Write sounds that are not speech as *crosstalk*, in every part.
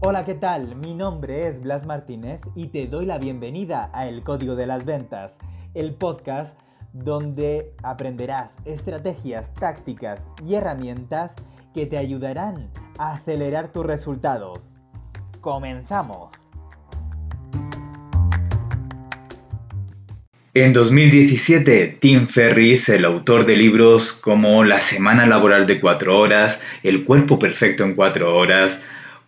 Hola, ¿qué tal? Mi nombre es Blas Martínez y te doy la bienvenida a El Código de las Ventas, el podcast donde aprenderás estrategias, tácticas y herramientas que te ayudarán a acelerar tus resultados. ¡Comenzamos! En 2017, Tim Ferriss, el autor de libros como La semana laboral de 4 horas, El cuerpo perfecto en 4 horas,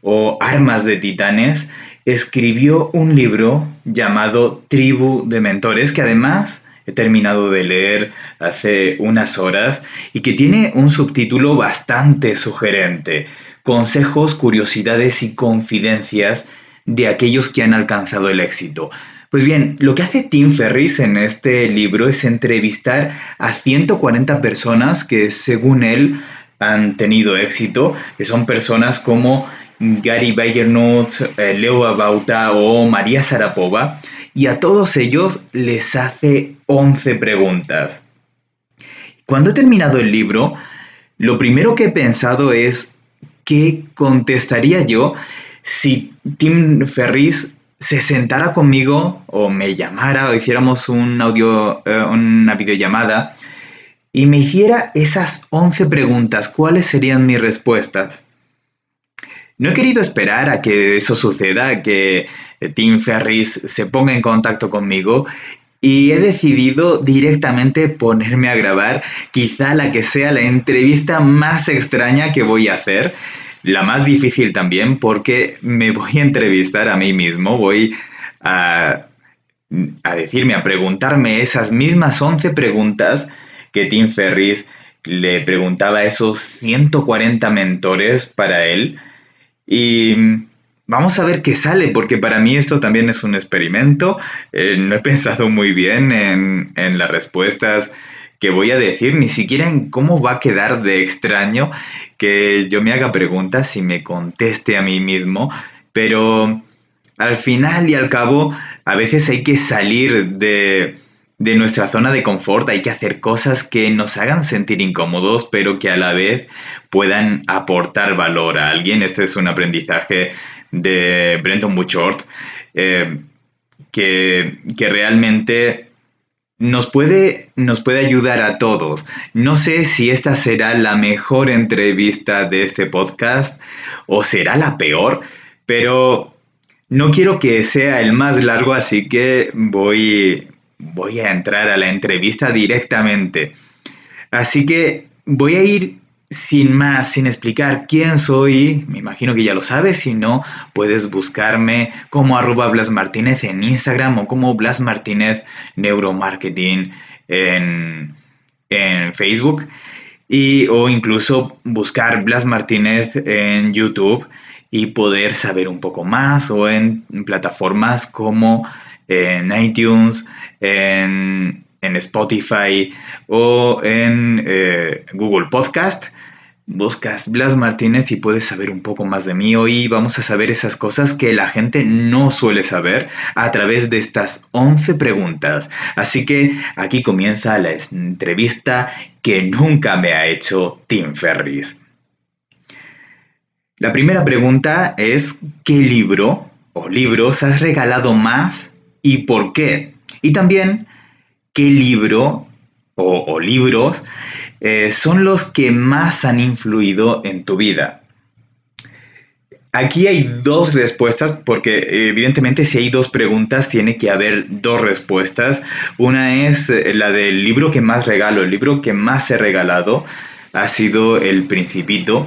o Armas de Titanes, escribió un libro llamado Tribu de Mentores, que además he terminado de leer hace unas horas y que tiene un subtítulo bastante sugerente, Consejos, Curiosidades y Confidencias de aquellos que han alcanzado el éxito. Pues bien, lo que hace Tim Ferriss en este libro es entrevistar a 140 personas que, según él, han tenido éxito, que son personas como Gary Vaynerchuk, eh, Leo Bauta o María Sarapova, y a todos ellos les hace 11 preguntas. Cuando he terminado el libro, lo primero que he pensado es qué contestaría yo si Tim Ferris se sentara conmigo o me llamara o hiciéramos un audio, eh, una videollamada y me hiciera esas 11 preguntas, ¿cuáles serían mis respuestas? No he querido esperar a que eso suceda, que eh, Tim Ferris se ponga en contacto conmigo y he decidido directamente ponerme a grabar quizá la que sea la entrevista más extraña que voy a hacer, la más difícil también porque me voy a entrevistar a mí mismo, voy a, decirme, a preguntarme esas mismas 11 preguntas que Tim Ferris le preguntaba a esos 140 mentores para él y mm, vamos a ver qué sale, porque para mí esto también es un experimento. Eh, no he *laughs* pensado muy bien en, en, las respuestas que voy a decir, ni siquiera en cómo va a quedar de extraño que yo me haga preguntas y me conteste a mí mismo, pero al final y al cabo a veces hay que salir de de nuestra zona de confort, hay que hacer cosas que nos hagan sentir incómodos, pero que a la vez puedan aportar valor a alguien. Este es un aprendizaje de Brenton Buchort, eh, que, realmente nos puede, nos puede ayudar a todos. No sé si esta será la mejor entrevista de este podcast o será la peor, pero no quiero que sea el más largo, así que voy voy a entrar a la entrevista directamente. Así que voy a ir sin más, sin explicar quién soy, me imagino que ya lo sabes, si no, puedes buscarme como arroba Blas Martínez en Instagram o como Blas Martínez Neuromarketing en, en Facebook y, o incluso buscar Blas Martínez en YouTube y poder saber un poco más o en plataformas como en iTunes, en, Spotify o en eh, Google Podcast. Buscas Blas Martínez y puedes saber un poco más de mí. Hoy vamos a saber esas cosas que la gente no suele saber a través de estas 11 preguntas. Así que aquí comienza la entrevista que nunca me ha hecho Tim Ferris. La primera pregunta es, ¿qué libro o libros has regalado más y por qué. Y también qué libro o, libros eh, son los que más han influido en tu vida. Aquí hay dos respuestas, porque evidentemente si hay dos preguntas tiene que haber dos respuestas. Una es eh, la del libro que más regalo, el libro que más he regalado ha sido El Principito.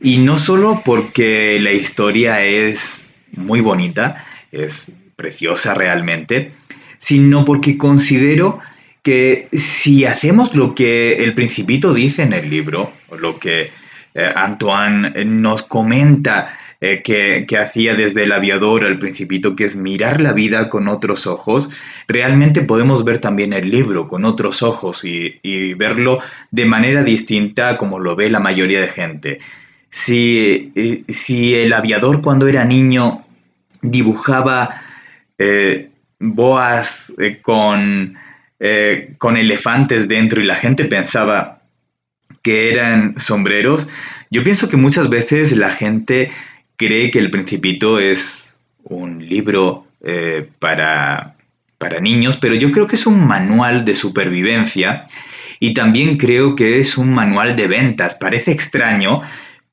Y no solo porque la historia es muy bonita, es preciosa realmente, sino porque considero que si hacemos lo que el principito dice en el libro, o lo que eh, Antoine nos comenta eh, que, que, hacía desde el aviador al principito, que es mirar la vida con otros ojos, realmente podemos ver también el libro con otros ojos y, verlo de manera distinta como lo ve la mayoría de gente. Si, eh, si el aviador cuando era niño dibujaba eh, boas eh, con, eh, con elefantes dentro y la gente pensaba que eran sombreros, yo pienso que muchas veces la gente cree que El Principito es un libro para, para niños, pero yo creo que es un manual de supervivencia y también creo que es un manual de ventas. Parece extraño,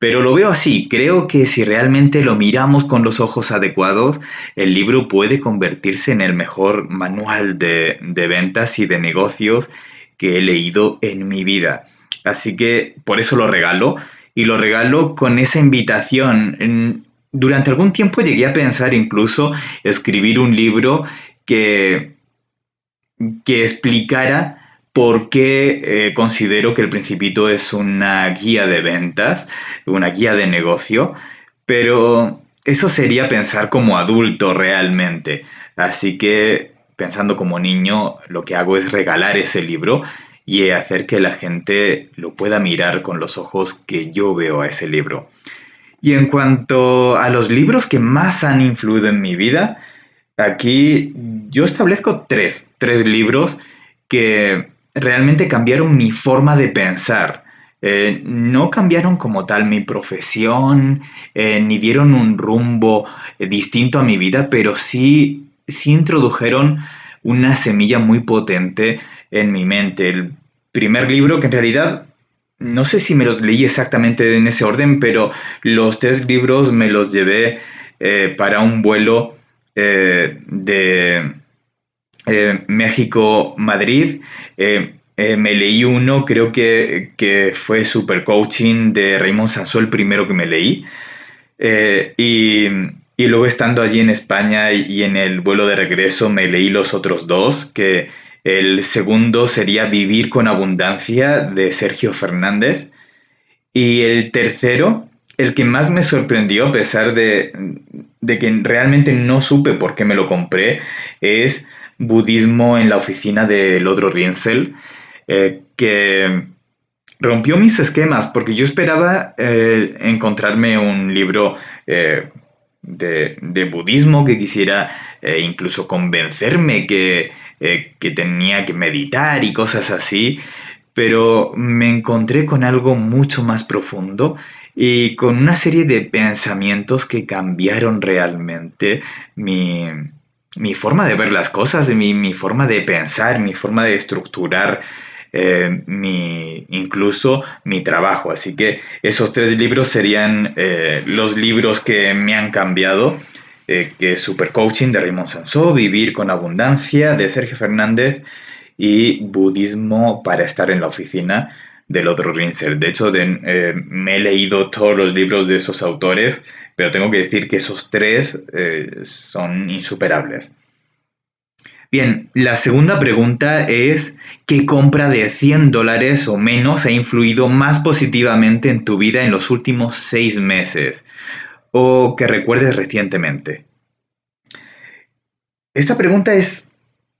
pero lo veo así, creo que si realmente lo miramos con los ojos adecuados, el libro puede convertirse en el mejor manual de, de ventas y de negocios que he leído en mi vida. Así que por eso lo regalo y lo regalo con esa invitación. Durante algún tiempo llegué a pensar incluso escribir un libro que, que explicara porque eh, considero que el principito es una guía de ventas, una guía de negocio, pero eso sería pensar como adulto realmente. Así que pensando como niño, lo que hago es regalar ese libro y hacer que la gente lo pueda mirar con los ojos que yo veo a ese libro. Y en cuanto a los libros que más han influido en mi vida, aquí yo establezco tres, tres libros que realmente cambiaron mi forma de pensar. Eh, no cambiaron como tal mi profesión, eh, ni dieron un rumbo eh, distinto a mi vida, pero sí, sí introdujeron una semilla muy potente en mi mente. El primer libro que en realidad no sé si me los leí exactamente en ese orden, pero los tres libros me los llevé para un vuelo de, eh, México-Madrid. Eh, eh, me leí uno, creo que, fue Super Coaching de Raymond Sansó, el primero que me leí. Y, luego estando allí en España y, en el vuelo de regreso me leí los otros dos, que el segundo sería Vivir con Abundancia de Sergio Fernández. Y el tercero, el que más me sorprendió, a pesar de, de que realmente no supe por qué me lo compré, es budismo en la oficina del otro Rienzel eh, que rompió mis esquemas porque yo esperaba eh, encontrarme un libro eh, de, de, budismo que quisiera incluso convencerme que, que tenía que meditar y cosas así, pero me encontré con algo mucho más profundo y con una serie de pensamientos que cambiaron realmente mi, mi forma de ver las cosas, mi, mi forma de pensar, mi forma de estructurar eh, mi, incluso mi trabajo. Así que esos tres libros serían eh, los libros que me han cambiado, eh, que es Super Coaching de Raymond Sansó, Vivir con Abundancia de Sergio Fernández y Budismo para estar en la oficina de otro Rinser. De hecho, me he leído todos los libros de esos autores pero tengo que decir que esos tres eh, son insuperables. Bien, la segunda pregunta es, ¿qué compra de 100 dólares o menos ha influido más positivamente en tu vida en los últimos seis meses o que recuerdes recientemente? Esta pregunta es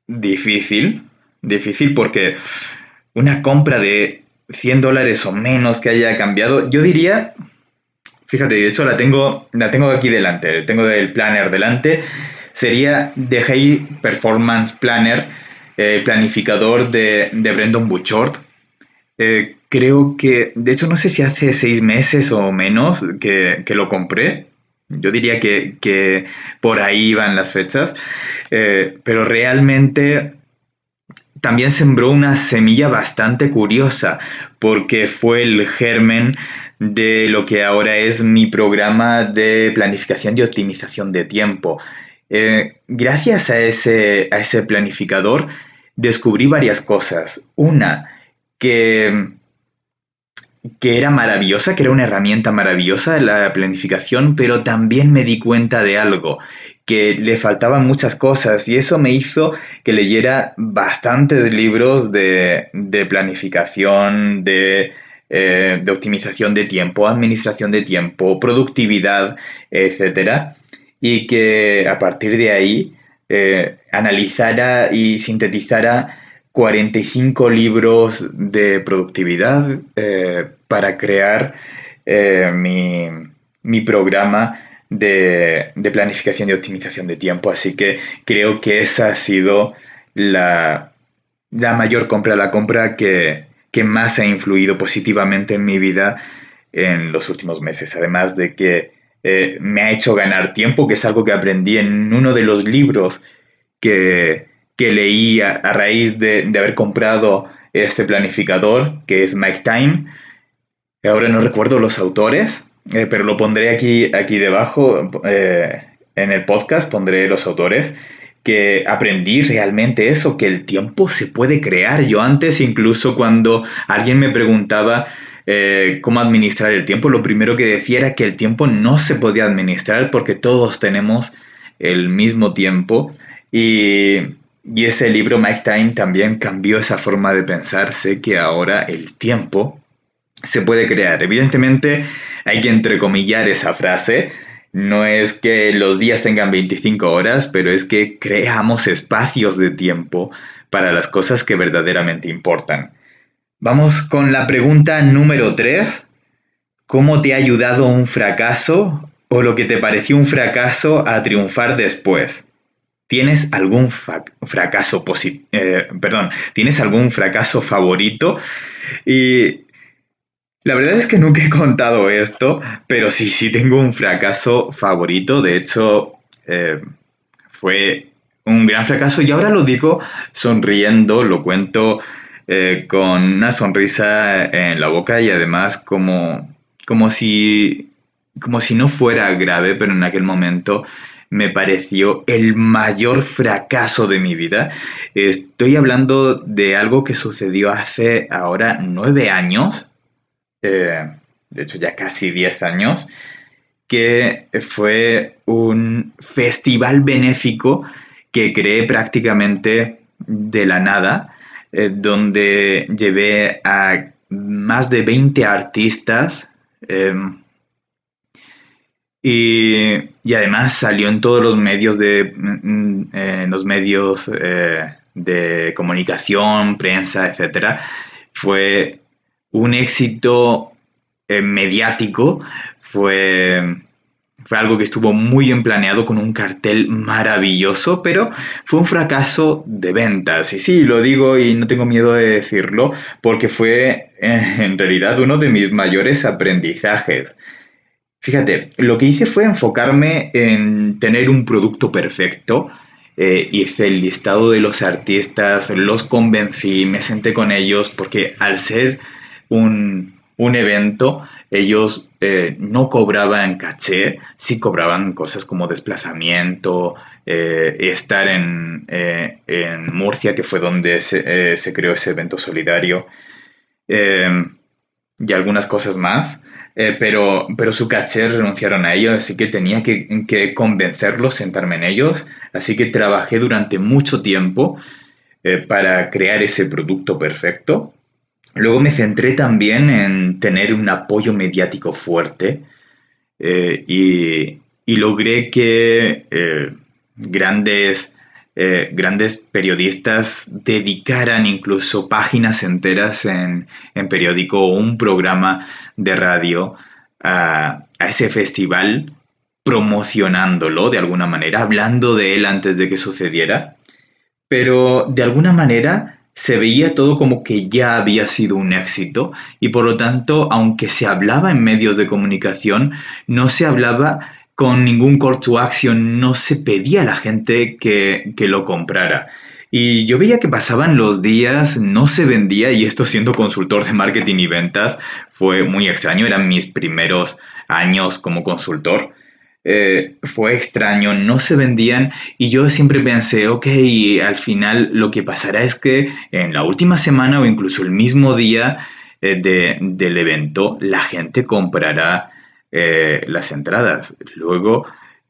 difícil, difícil porque una compra de 100 dólares o menos que haya cambiado, yo diría Fíjate, de hecho la tengo, la tengo aquí delante, tengo el planner delante. Sería The Hey Performance Planner, eh, planificador de, de Brendan Bouchard. Eh, creo que, de hecho no sé si hace seis meses o menos que, lo compré. Yo diría que, por ahí van las fechas. Eh, pero realmente también sembró una semilla bastante curiosa porque fue el germen de lo que ahora es mi programa de planificación y optimización de tiempo. Eh, gracias a ese, a ese planificador descubrí varias cosas. Una, que, que era maravillosa, que era una herramienta maravillosa la planificación, pero también me di cuenta de algo, que le faltaban muchas cosas y eso me hizo que leyera bastantes libros de planificación, de, eh, de optimización de tiempo, administración de tiempo, productividad, etcétera, y que a partir de ahí eh, analizara y sintetizara 45 libros de productividad eh, para crear mi, programa de, planificación y optimización de tiempo. Así que creo que esa ha sido la, la mayor compra, la compra que, que más ha influido positivamente en mi vida en los últimos meses, además de que eh, me ha hecho ganar tiempo, que es algo que aprendí en uno de los libros que, que leí a, raíz de, haber comprado este planificador, que es Mike Time. Ahora no recuerdo los autores, eh, pero lo pondré aquí, aquí debajo eh, en el podcast, pondré los autores que aprendí realmente eso, que el tiempo se puede crear. Yo antes, incluso cuando alguien me preguntaba eh, cómo administrar el tiempo, lo primero que decía era que el tiempo no se podía administrar porque todos tenemos el mismo tiempo. Y, ese libro, Mike Time, también cambió esa forma de pensarse... que ahora el tiempo se puede crear. Evidentemente hay que entrecomillar esa frase no es que los días tengan 25 horas, pero es que creamos espacios de tiempo para las cosas que verdaderamente importan. Vamos con la pregunta número 3. ¿Cómo te ha ayudado un fracaso o lo que te pareció un fracaso a triunfar después? ¿Tienes algún fracaso eh, perdón, ¿tienes algún fracaso favorito? Y la verdad es que nunca he contado esto, pero sí, sí tengo un fracaso favorito. De hecho, eh, fue un gran fracaso y ahora lo digo sonriendo, lo cuento eh, con una sonrisa en la boca y además como, como, si, como si no fuera grave, pero en aquel momento me pareció el mayor fracaso de mi vida. Estoy hablando de algo que sucedió hace ahora nueve años eh, de hecho ya casi 10 años, que fue un festival benéfico que creé prácticamente de la nada, eh, donde llevé a más de 20 artistas em, y, además salió en todos los medios de mm, mm, eh, los medios de comunicación, prensa, etcétera. Fue un éxito eh, mediático fue, algo que estuvo muy bien planeado con un cartel maravilloso, pero fue un fracaso de ventas. Y sí, lo digo y no tengo miedo de decirlo, porque fue eh, en realidad uno de mis mayores aprendizajes. Fíjate, lo que hice fue enfocarme en tener un producto perfecto, eh, hice el listado de los artistas, los convencí, me senté con ellos, porque al ser un, evento, ellos eh, no cobraban caché, sí cobraban cosas como desplazamiento, eh, estar eh, en, Murcia, que fue donde se, creó ese evento solidario, em, y algunas cosas más. pero, pero su caché renunciaron a ello, así que tenía que, que convencerlos, sentarme en ellos. Así que trabajé durante mucho tiempo para crear ese producto perfecto Luego me centré también en tener un apoyo mediático fuerte eh, y, logré que eh, grandes, eh, grandes periodistas dedicaran incluso páginas enteras en, periódico o un programa de radio a, a ese festival promocionándolo de alguna manera, hablando de él antes de que sucediera, pero de alguna manera se veía todo como que ya había sido un éxito y por lo tanto, aunque se hablaba en medios de comunicación, no se hablaba con ningún call to action, no se pedía a la gente que, que lo comprara. Y yo veía que pasaban los días, no se vendía y esto siendo consultor de marketing y ventas fue muy extraño, eran mis primeros años como consultor eh, fue extraño, no se vendían y yo siempre pensé, ok, al final lo que pasará es que en la última semana o incluso el mismo día eh, del evento la gente comprará eh, las entradas. Luego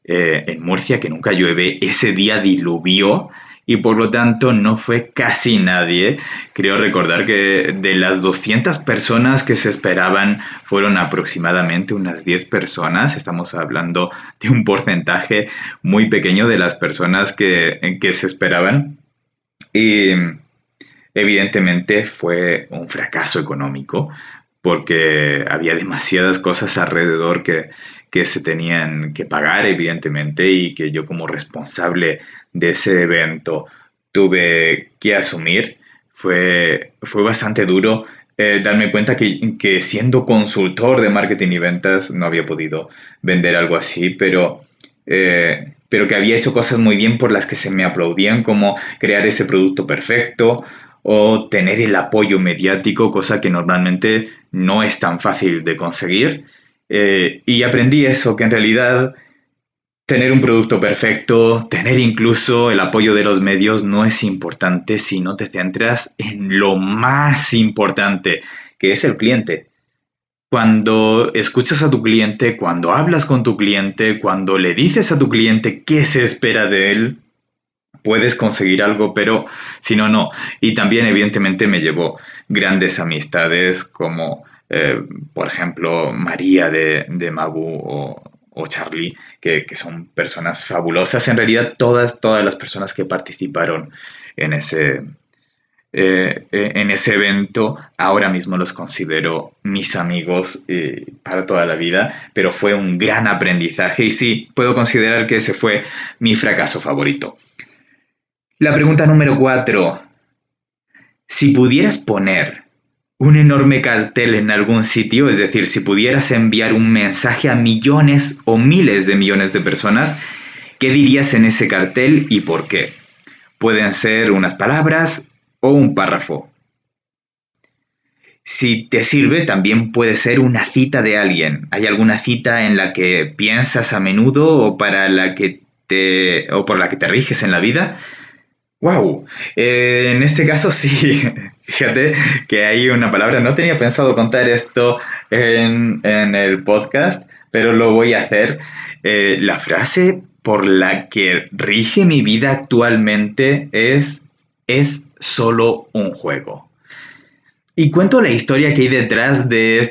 en Murcia, que nunca llueve, ese día diluvió y por lo tanto no fue casi nadie. Creo recordar que de las 200 personas que se esperaban fueron aproximadamente unas 10 personas. Estamos hablando de un porcentaje muy pequeño de las personas que, que se esperaban. Y evidentemente fue un fracaso económico porque había demasiadas cosas alrededor que, que se tenían que pagar, evidentemente, y que yo como responsable de ese evento tuve que asumir. Fue, fue bastante duro eh, darme cuenta que, siendo consultor de marketing y ventas no había podido vender algo así, pero, eh, pero que había hecho cosas muy bien por las que se me aplaudían, como crear ese producto perfecto o tener el apoyo mediático, cosa que normalmente no es tan fácil de conseguir. Eh, y aprendí eso, que en realidad tener un producto perfecto, tener incluso el apoyo de los medios no es importante si no te centras en lo más importante, que es el cliente. Cuando escuchas a tu cliente, cuando hablas con tu cliente, cuando le dices a tu cliente qué se espera de él, puedes conseguir algo, pero si no, no. Y también evidentemente me llevó grandes amistades como eh, por ejemplo, María de, de Mabu o, o Charlie, que, son personas fabulosas. En realidad, todas, todas las personas que participaron en ese, eh, eh, en ese evento, ahora mismo los considero mis amigos para toda la vida, pero fue un gran aprendizaje y sí, puedo considerar que ese fue mi fracaso favorito. La pregunta número cuatro. Si pudieras poner un enorme cartel en algún sitio, es decir, si pudieras enviar un mensaje a millones o miles de millones de personas, ¿qué dirías en ese cartel y por qué? Pueden ser unas palabras o un párrafo. Si te sirve, también puede ser una cita de alguien. ¿Hay alguna cita en la que piensas a menudo o para la que te o por la que te riges en la vida? Wow, eh, en este caso *laughs* sí, fíjate que hay una palabra, no tenía pensado contar esto en, el podcast, pero lo voy a hacer. Eh, la frase por la que rige mi vida actualmente es, es solo un juego. Y cuento la historia que hay detrás de,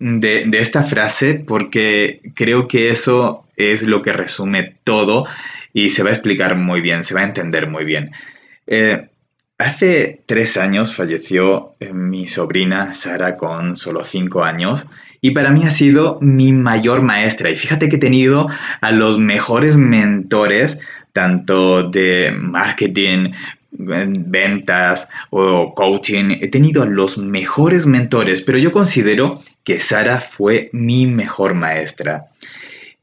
de esta frase porque creo que eso es lo que resume todo y se va a explicar muy bien, se va a entender muy bien. Eh, hace tres años falleció eh, mi sobrina Sara con solo cinco años y para mí ha sido mi mayor maestra. Y fíjate que he tenido a los mejores mentores, tanto de marketing, eh, ventas o coaching. He tenido a los mejores mentores, pero yo considero que Sara fue mi mejor maestra.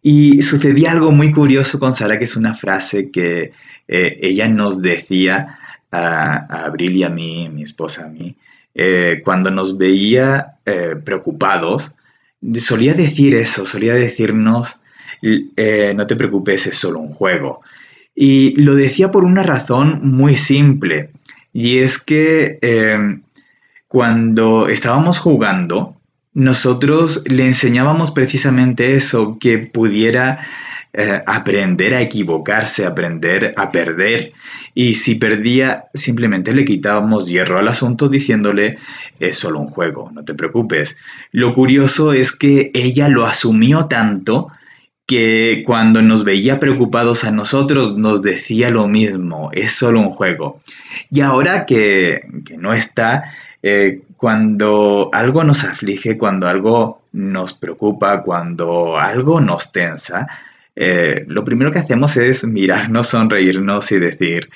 Y sucedía algo muy curioso con Sara, que es una frase que eh, ella nos decía a, Abril y a mí, mi esposa a mí, eh, cuando nos veía eh, preocupados, solía decir eso, solía decirnos, no te preocupes, es solo un juego. Y lo decía por una razón muy simple, y es que em, cuando estábamos jugando, nosotros le enseñábamos precisamente eso, que pudiera eh, aprender a equivocarse, aprender a perder. Y si perdía, simplemente le quitábamos hierro al asunto diciéndole, es solo un juego, no te preocupes. Lo curioso es que ella lo asumió tanto que cuando nos veía preocupados a nosotros nos decía lo mismo, es solo un juego. Y ahora que, no está, eh, cuando algo nos aflige, cuando algo nos preocupa, cuando algo nos tensa, eh, lo primero que hacemos es mirarnos, sonreírnos y decir,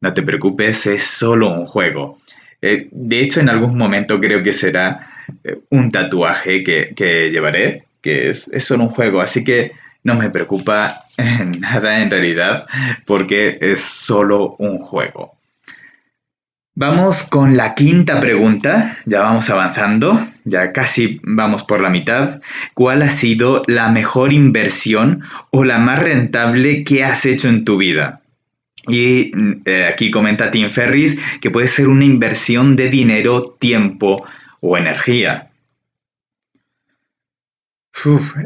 no te preocupes, es solo un juego. Eh, de hecho, en algún momento creo que será eh, un tatuaje que, llevaré, que es, es, solo un juego, así que no me preocupa *laughs* nada en realidad, porque es solo un juego. Vamos con la quinta pregunta, ya vamos avanzando ya casi vamos por la mitad, ¿cuál ha sido la mejor inversión o la más rentable que has hecho en tu vida? Y mm, eh, aquí comenta Tim Ferris que puede ser una inversión de dinero, tiempo o energía.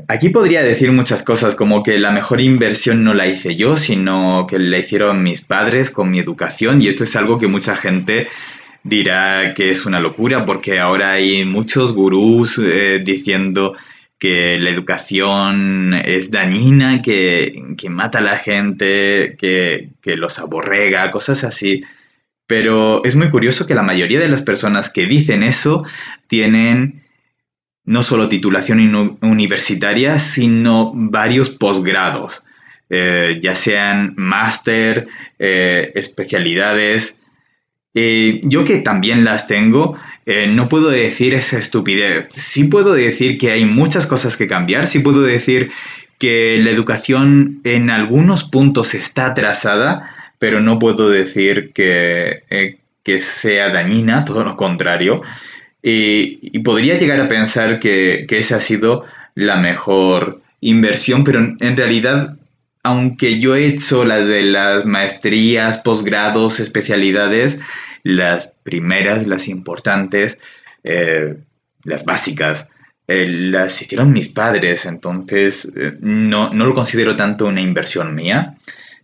aquí podría decir muchas cosas, como que la mejor inversión no la hice yo, sino que la hicieron mis padres con mi educación, y esto es algo que mucha gente dirá que es una locura porque ahora hay muchos gurús eh, diciendo que la educación es dañina, que, mata a la gente, que, los aborrega, cosas así. Pero es muy curioso que la mayoría de las personas que dicen eso tienen no solo titulación universitaria, sino varios posgrados, eh, ya sean máster, eh, especialidades, eh, yo que también las tengo, eh, no puedo decir esa estupidez. Sí puedo decir que hay muchas cosas que cambiar, sí puedo decir que la educación en algunos puntos está atrasada, pero no puedo decir que, eh, que sea dañina, todo lo contrario. Y, y podría llegar a pensar que, que esa ha sido la mejor inversión, pero en realidad aunque yo he hecho las de las maestrías, posgrados, especialidades, las primeras, las importantes, eh, las básicas, eh, las hicieron mis padres, entonces eh, no, lo considero tanto una inversión mía.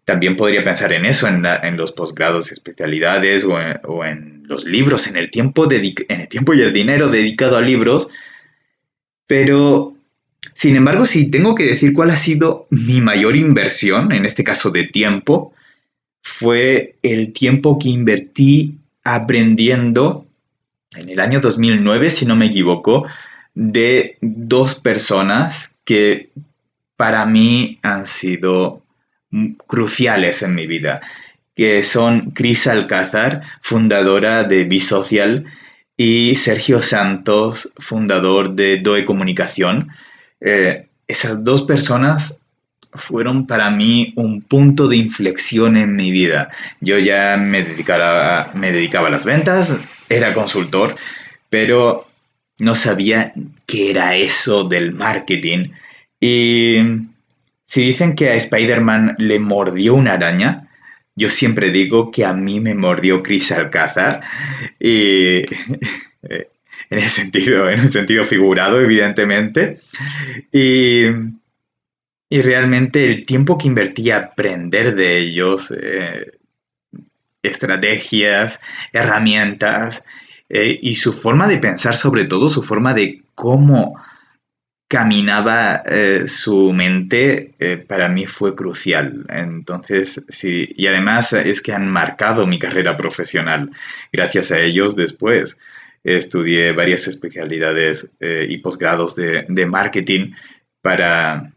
También podría pensar en eso, en, los posgrados, especialidades o en, los libros, en el, tiempo en el tiempo y el dinero dedicado a libros, pero sin embargo, si tengo que decir cuál ha sido mi mayor inversión, en este caso de tiempo, fue el tiempo que invertí aprendiendo en el año 2009, si no me equivoco, de dos personas que para mí han sido cruciales en mi vida, que son Cris Alcázar, fundadora de Bisocial, y Sergio Santos, fundador de DOE Comunicación. Eh, esas dos personas fueron para mí un punto de inflexión en mi vida. Yo ya me dedicaba, me dedicaba a las ventas, era consultor, pero no sabía qué era eso del marketing. Y si dicen que a Spider-Man le mordió una araña, yo siempre digo que a mí me mordió Chris Alcázar. Y *laughs* eh, en ese sentido, en un sentido figurado, evidentemente. Y, realmente el tiempo que invertí a aprender de ellos, eh, estrategias, herramientas eh, y su forma de pensar, sobre todo su forma de cómo caminaba eh, su mente para mí fue crucial. Entonces, sí, y además es que han marcado mi carrera profesional gracias a ellos después estudié varias especialidades eh, y posgrados de, marketing para,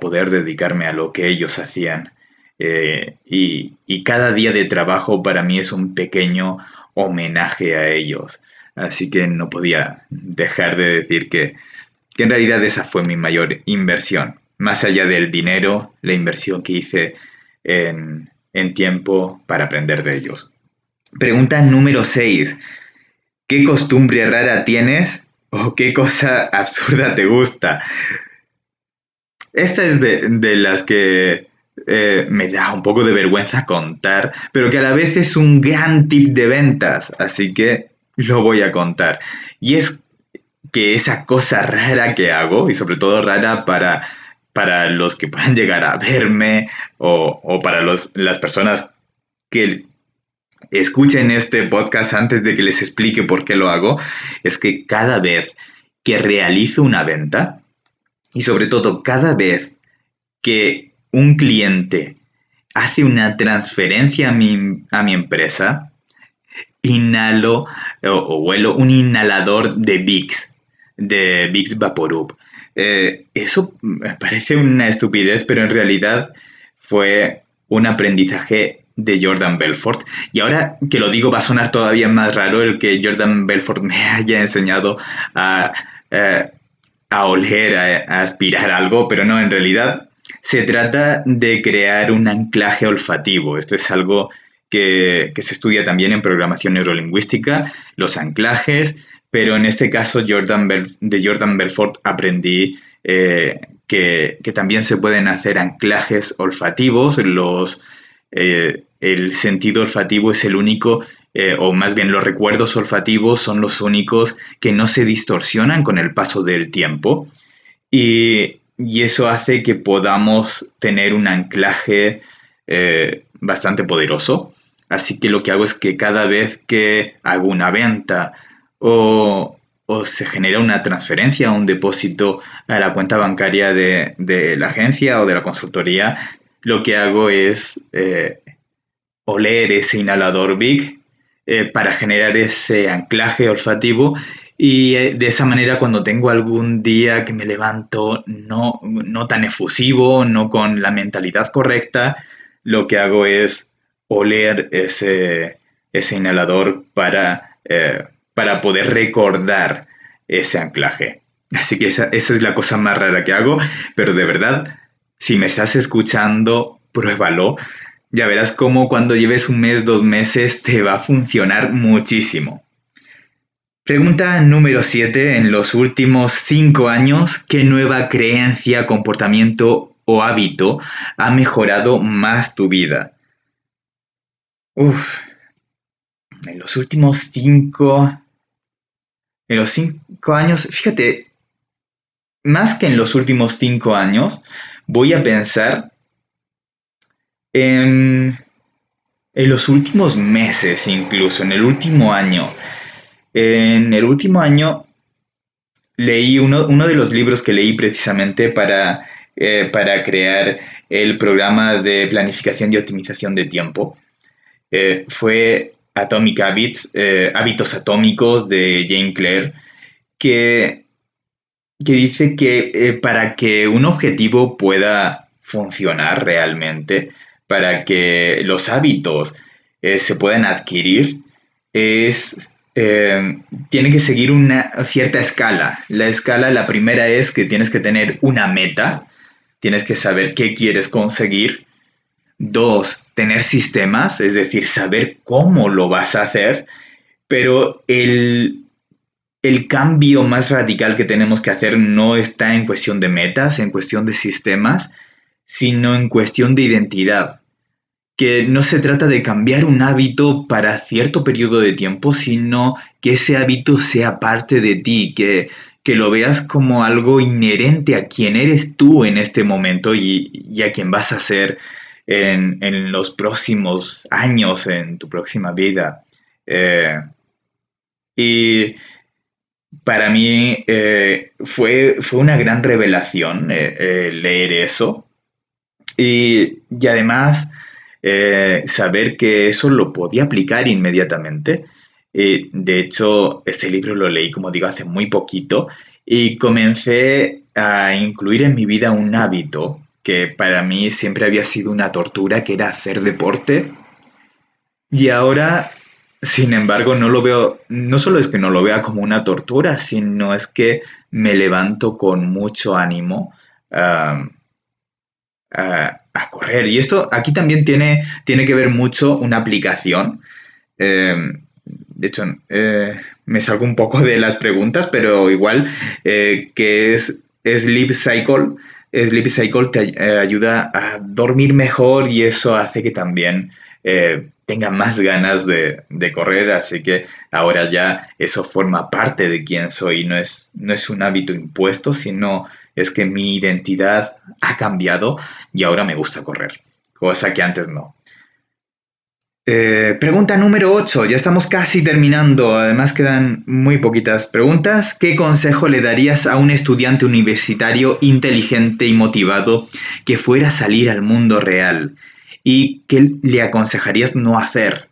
poder dedicarme a lo que ellos hacían. Eh, y, cada día de trabajo para mí es un pequeño homenaje a ellos. Así que no podía dejar de decir que, en realidad esa fue mi mayor inversión. Más allá del dinero, la inversión que hice en, en tiempo para aprender de ellos. Pregunta número 6. ¿Qué costumbre rara tienes o qué cosa *laughs* absurda te gusta? Esta es de, las que eh, me da un poco de vergüenza contar, pero que a la vez es un gran tip de ventas, así que lo voy a contar. Y es que esa cosa rara que hago, y sobre todo rara para, para los que puedan llegar a verme o, o para las personas que escuchen este podcast antes de que les explique por qué lo hago, es que cada vez que realizo una venta y sobre todo cada vez que un cliente hace una transferencia a mi, a mi empresa, inhalo o, huelo un inhalador de VIX, de VIX Vaporub. Eh, eso me parece una estupidez, pero en realidad fue un aprendizaje de Jordan Belfort. Y ahora que lo digo va a sonar todavía más raro el que Jordan Belfort me *laughs* haya enseñado a, eh, oler, a, aspirar algo, pero no, en realidad se trata de crear un anclaje olfativo. Esto es algo que, se estudia también en programación neurolingüística, los anclajes, pero en este caso Jordan de Jordan Belfort aprendí eh, que, que, también se pueden hacer anclajes olfativos, los eh, el sentido olfativo es el único, eh, o más bien los recuerdos olfativos son los únicos que no se distorsionan con el paso del tiempo. Y, eso hace que podamos tener un anclaje eh, bastante poderoso. Así que lo que hago es que cada vez que hago una venta o, se genera una transferencia, o un depósito a la cuenta bancaria de, de, la agencia o de la consultoría, lo que hago es eh, oler ese inhalador Big eh, para generar ese anclaje olfativo y eh, de esa manera cuando tengo algún día que me levanto no, tan efusivo, no con la mentalidad correcta, lo que hago es oler ese, ese inhalador para, para poder recordar ese anclaje. Así que esa, esa, es la cosa más rara que hago, pero de verdad si me estás escuchando, pruébalo. Ya verás cómo cuando lleves un mes, dos meses, te va a funcionar muchísimo. Pregunta número 7. En los últimos cinco años, ¿qué nueva creencia, comportamiento o hábito ha mejorado más tu vida? Uf. En los últimos cinco En los 5 años, fíjate, más que en los últimos cinco años, voy a pensar en, en los últimos meses incluso, en el último año. En el último año leí uno, de los libros que leí precisamente para, eh, para crear el programa de planificación y optimización de tiempo. Eh, fue Atomic Habits, eh, Hábitos Atómicos de Jane Clare, que que dice que eh, para que un objetivo pueda funcionar realmente, para que los hábitos eh, se puedan adquirir, es, eh, tiene que seguir una cierta escala. La escala, la primera es que tienes que tener una meta, tienes que saber qué quieres conseguir. Dos, tener sistemas, es decir, saber cómo lo vas a hacer. Pero el, el cambio más radical que tenemos que hacer no está en cuestión de metas, en cuestión de sistemas, sino en cuestión de identidad. Que no se trata de cambiar un hábito para cierto periodo de tiempo, sino que ese hábito sea parte de ti, que, lo veas como algo inherente a quién eres tú en este momento y, a quién vas a ser en, los próximos años, en tu próxima vida. Eh, y para mí eh, fue, fue, una gran revelación eh, eh, leer eso. Y, y además saber que eso lo podía aplicar inmediatamente. de hecho, este libro lo leí, como digo, hace muy poquito y comencé a incluir en mi vida un hábito que para mí siempre había sido una tortura, que era hacer deporte. Y ahora sin embargo, no lo veo, no solo es que no lo vea como una tortura, sino es que me levanto con mucho ánimo a correr. Y esto aquí también tiene, tiene que ver mucho una aplicación. Em, de hecho, eh, me salgo un poco de las preguntas, pero igual, eh, que es Sleep Cycle. Sleep Cycle te eh, ayuda a dormir mejor y eso hace que también tenga más ganas de, correr, así que ahora ya eso forma parte de quién soy, no es, no es un hábito impuesto, sino es que mi identidad ha cambiado y ahora me gusta correr, cosa que antes no. Eh, pregunta número 8, ya estamos casi terminando, además quedan muy poquitas preguntas. ¿Qué consejo le darías a un estudiante universitario inteligente y motivado que fuera a salir al mundo real? y qué le aconsejarías no hacer?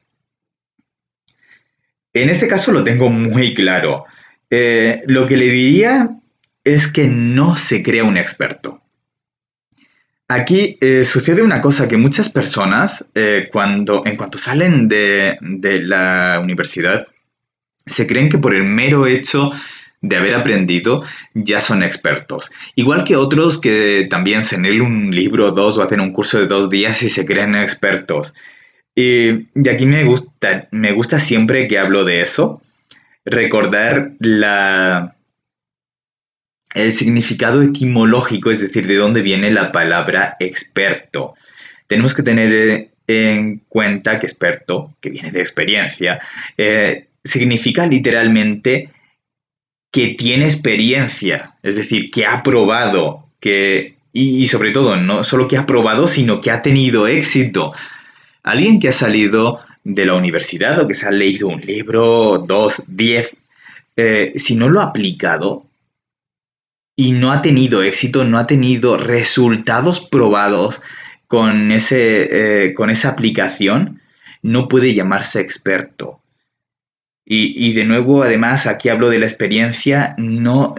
En este caso lo tengo muy claro. Eh, lo que le diría es que no se crea un experto. Aquí eh, sucede una cosa que muchas personas, eh, cuando, en cuanto salen de, de la universidad, se creen que por el mero hecho de haber aprendido, ya son expertos. Igual que otros que también se leen un libro o dos o hacen un curso de dos días y se creen expertos. Y, aquí me gusta, me gusta siempre que hablo de eso, recordar la, el significado etimológico, es decir, de dónde viene la palabra experto. Tenemos que tener en cuenta que experto, que viene de experiencia, eh, significa literalmente que tiene experiencia, es decir, que ha probado, que, y, sobre todo, no solo que ha probado, sino que ha tenido éxito. Alguien que ha salido de la universidad o que se ha leído un libro, dos, diez, eh, si no lo ha aplicado y no ha tenido éxito, no ha tenido resultados probados con, ese, eh, con esa aplicación, no puede llamarse experto. Y, de nuevo, además, aquí hablo de la experiencia, no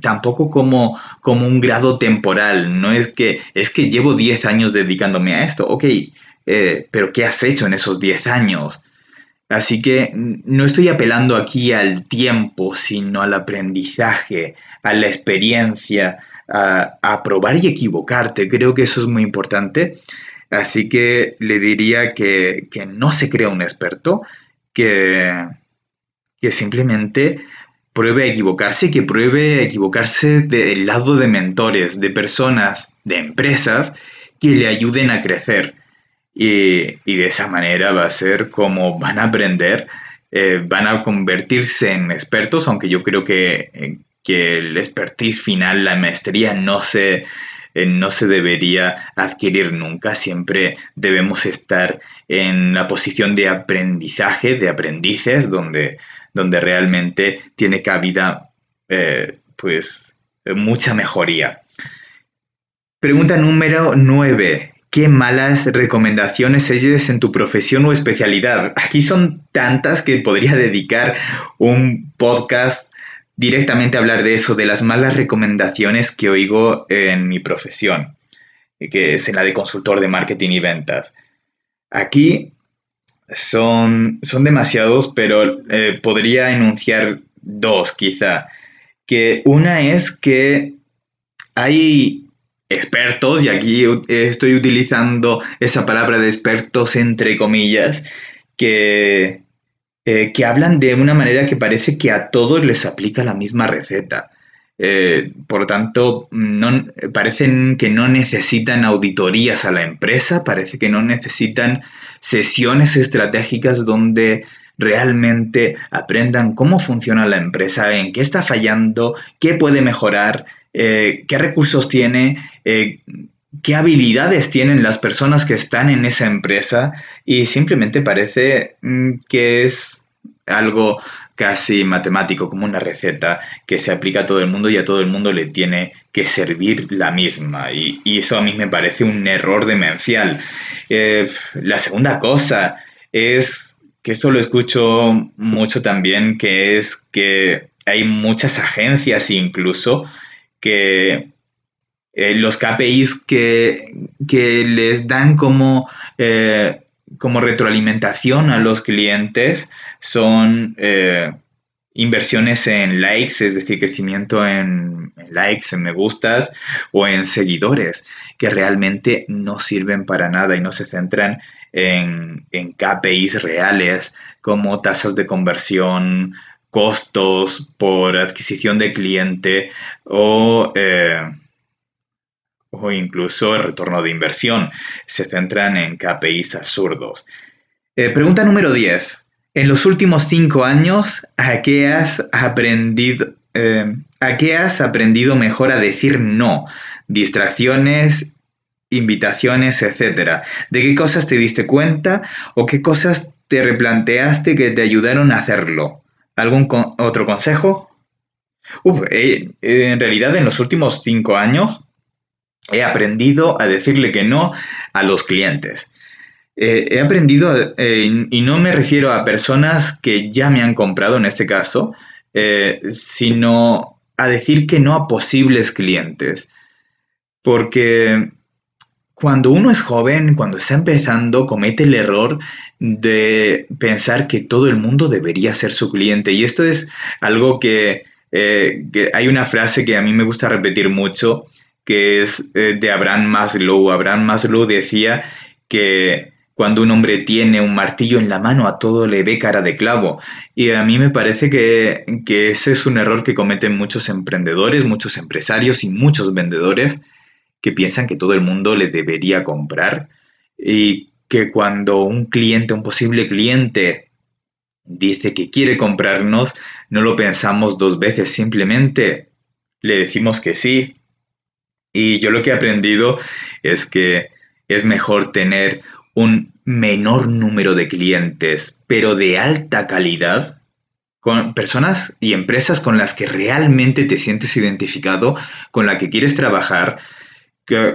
tampoco como, como un grado temporal, no es que es que llevo 10 años dedicándome a esto, ok, eh, pero ¿qué has hecho en esos 10 años? Así que no estoy apelando aquí al tiempo, sino al aprendizaje, a la experiencia, a, probar y equivocarte, creo que eso es muy importante. Así que le diría que, que no se crea un experto, que que simplemente pruebe a equivocarse y que pruebe a equivocarse del lado de mentores, de personas, de empresas que le ayuden a crecer. Y, de esa manera va a ser como van a aprender, eh, van a convertirse en expertos, aunque yo creo que, eh, el expertise final, la maestría, no se, eh, no se debería adquirir nunca. Siempre debemos estar en la posición de aprendizaje, de aprendices, donde donde realmente tiene cabida eh, pues mucha mejoría. Pregunta número 9. ¿Qué malas recomendaciones sigues en tu profesión o especialidad? Aquí son tantas que podría dedicar un podcast directamente a hablar de eso, de las malas recomendaciones que oigo en mi profesión, que es la de consultor de marketing y ventas. Aquí son, son demasiados, pero eh, podría enunciar dos quizá. Que una es que hay expertos, y aquí estoy utilizando esa palabra de expertos entre comillas, que, eh, que hablan de una manera que parece que a todos les aplica la misma receta. Eh, por tanto, no, parecen que no necesitan auditorías a la empresa, parece que no necesitan sesiones estratégicas donde realmente aprendan cómo funciona la empresa, en qué está fallando, qué puede mejorar, eh, qué recursos tiene, eh, qué habilidades tienen las personas que están en esa empresa y simplemente parece mm, que es algo casi matemático, como una receta que se aplica a todo el mundo y a todo el mundo le tiene que servir la misma. Y, eso a mí me parece un error demencial. Eh, la segunda cosa es que esto lo escucho mucho también, que es que hay muchas agencias incluso que eh, los KPIs que, les dan como, eh, como retroalimentación a los clientes son eh, inversiones en likes, es decir, crecimiento en, likes, en me gustas o en seguidores, que realmente no sirven para nada y no se centran en, en KPIs reales como tasas de conversión, costos por adquisición de cliente o... Eh, o incluso el retorno de inversión. Se centran en KPIs absurdos. Eh, pregunta número 10. En los últimos cinco años, ¿a qué has aprendido, eh, ¿a qué has aprendido mejor a decir no? Distracciones, invitaciones, etcétera. ¿De qué cosas te diste cuenta o qué cosas te replanteaste que te ayudaron a hacerlo? ¿Algún otro consejo? Uf, eh, eh, en realidad en los últimos cinco años he aprendido a decirle que no a los clientes. Eh, he aprendido, eh, y no me refiero a personas que ya me han comprado en este caso, eh, sino a decir que no a posibles clientes. Porque cuando uno es joven, cuando está empezando, comete el error de pensar que todo el mundo debería ser su cliente. Y esto es algo que hay una frase que a mí me gusta repetir mucho, que es de Abraham Maslow. Abraham Maslow decía que cuando un hombre tiene un martillo en la mano, a todo le ve cara de clavo. Y a mí me parece que, que ese es un error que cometen muchos emprendedores, muchos empresarios y muchos vendedores que piensan que todo el mundo le debería comprar. Y que cuando un cliente, un posible cliente, dice que quiere comprarnos, no lo pensamos dos veces, simplemente le decimos que sí. Y yo lo que he aprendido es que es mejor tener un menor número de clientes, pero de alta calidad, con personas y empresas con las que realmente te sientes identificado, con la que quieres trabajar,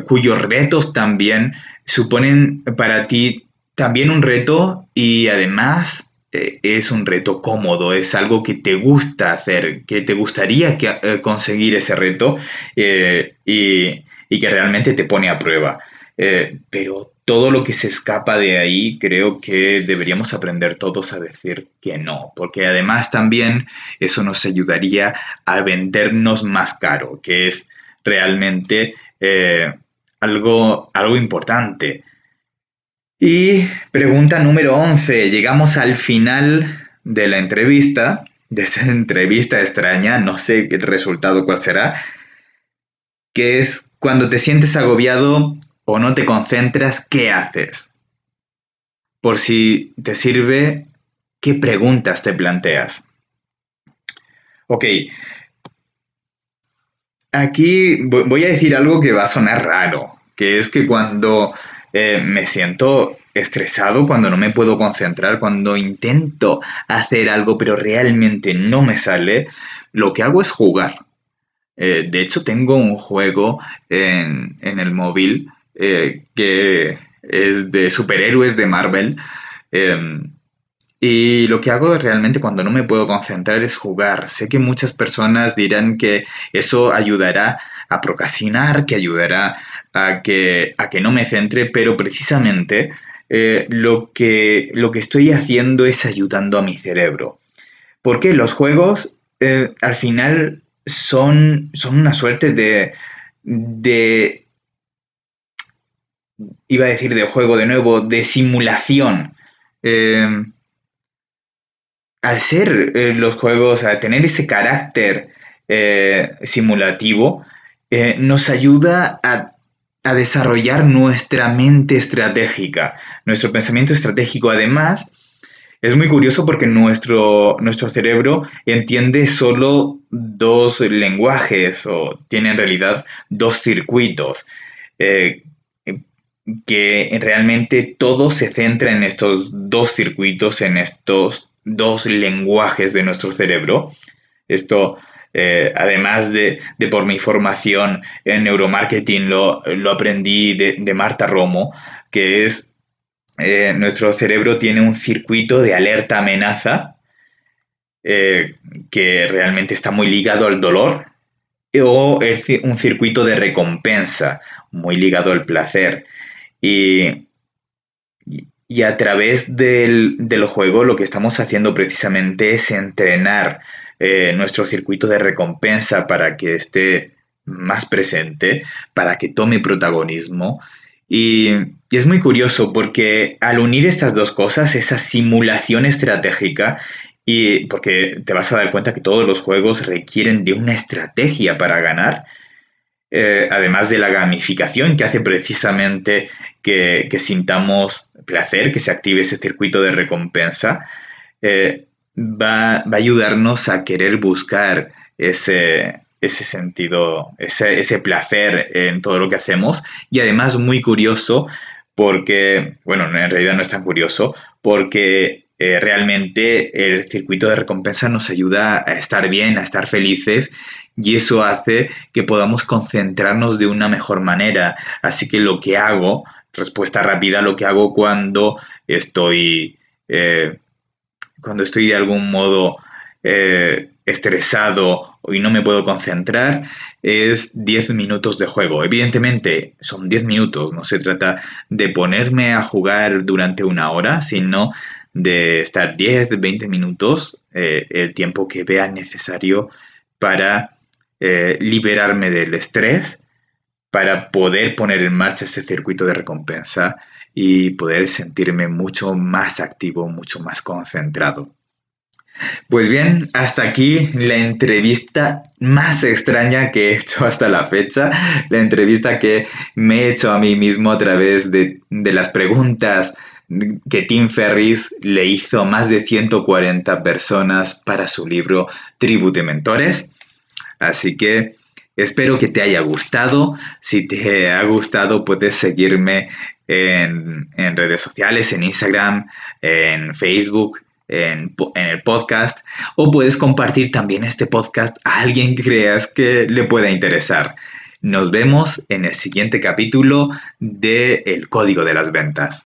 cuyos retos también suponen para ti también un reto y además eh, es un reto cómodo, es algo que te gusta hacer, que te gustaría eh, conseguir ese reto eh, y, y, que realmente te pone a prueba. pero todo lo que se escapa de ahí creo que deberíamos aprender todos a decir que no, porque además también eso nos ayudaría a vendernos más caro, que es realmente eh, algo, algo importante. Y pregunta número 11, llegamos al final de la entrevista, de esta *laughs* entrevista extraña, no sé el resultado cuál será, que es cuando te sientes agobiado o no te concentras, ¿qué haces? Por si te sirve, ¿qué preguntas te planteas? Ok, aquí voy a decir algo que va a sonar raro, que es que cuando eh, me siento estresado, cuando no me puedo concentrar, cuando intento hacer algo pero realmente no me sale, lo que hago es jugar. Eh, de hecho, tengo un juego en, en el móvil eh, que es de superhéroes de Marvel. Em, y lo que hago realmente cuando no me puedo concentrar es jugar. Sé que muchas personas dirán que eso ayudará a procrastinar, que ayudará a que, a que no me centre, pero precisamente eh, lo, que, lo que estoy haciendo es ayudando a mi cerebro. Porque los juegos eh, al final son, son una suerte de, de iba a decir de juego de nuevo, de simulación. Eh, al ser eh, los juegos, a tener ese carácter eh, simulativo, nos ayuda a, desarrollar nuestra mente estratégica, nuestro pensamiento estratégico. Además, es muy curioso porque nuestro, nuestro cerebro entiende solo dos lenguajes o tiene en realidad dos circuitos que realmente todo se centra en estos dos circuitos, en estos dos lenguajes de nuestro cerebro. Esto, eh, además de, por mi formación en neuromarketing, lo, aprendí de, Marta Romo, que es eh, nuestro cerebro tiene un circuito de alerta-amenaza eh, que realmente está muy ligado al dolor o es un circuito de recompensa muy ligado al placer. Y, a través del, juego lo que estamos haciendo precisamente es entrenar eh, nuestro circuito de recompensa para que esté más presente, para que tome protagonismo. Y, es muy curioso porque al unir estas dos cosas, esa simulación estratégica, y porque te vas a dar cuenta que todos los juegos requieren de una estrategia para ganar, eh, además de la gamificación que hace precisamente que, sintamos placer, que se active ese circuito de recompensa, eh, va, a ayudarnos a querer buscar ese, sentido, ese, placer en todo lo que hacemos y además muy curioso porque, bueno, en realidad no es tan curioso, porque eh, realmente el circuito de recompensa nos ayuda a estar bien, a estar felices y eso hace que podamos concentrarnos de una mejor manera. Así que lo que hago respuesta rápida lo que hago cuando estoy, eh, cuando estoy de algún modo eh, estresado y no me puedo concentrar, es 10 minutos de juego. Evidentemente, son 10 minutos, no se trata de ponerme a jugar durante una hora, sino de estar 10, 20 minutos, eh, el tiempo que vea necesario para liberarme del estrés para poder poner en marcha ese circuito de recompensa y poder sentirme mucho más activo, mucho más concentrado. Pues bien, hasta aquí la entrevista más extraña que he hecho hasta la fecha, la entrevista que me he hecho a mí mismo a través de, las preguntas que Tim Ferris le hizo a más de 140 personas para su libro Tribu de Mentores. Así que Espero que te haya gustado. Si te ha gustado, puedes seguirme en, redes sociales, en Instagram, en Facebook, en, en, el podcast. O puedes compartir también este podcast a alguien que creas que le pueda interesar. Nos vemos en el siguiente capítulo de El Código de las Ventas.